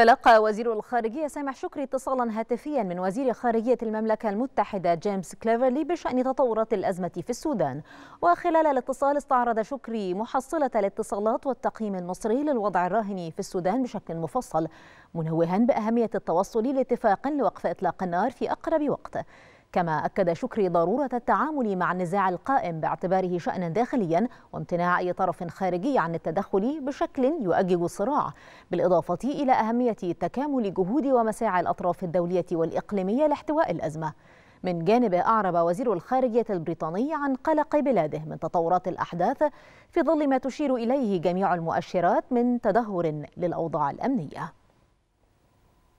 تلقى وزير الخارجية سامح شكري اتصالا هاتفيا من وزير خارجية المملكة المتحدة جيمس كليفرلي بشأن تطورات الأزمة في السودان وخلال الاتصال استعرض شكري محصلة الاتصالات والتقييم المصري للوضع الراهن في السودان بشكل مفصل منوها بأهمية التوصل لاتفاق لوقف إطلاق النار في أقرب وقت كما أكد شكري ضرورة التعامل مع النزاع القائم باعتباره شأنا داخليا وامتناع أي طرف خارجي عن التدخل بشكل يؤجج الصراع بالإضافة إلى أهمية تكامل جهود ومساعي الأطراف الدولية والإقليمية لاحتواء الأزمة من جانب أعرب وزير الخارجية البريطاني عن قلق بلاده من تطورات الأحداث في ظل ما تشير إليه جميع المؤشرات من تدهور للأوضاع الأمنية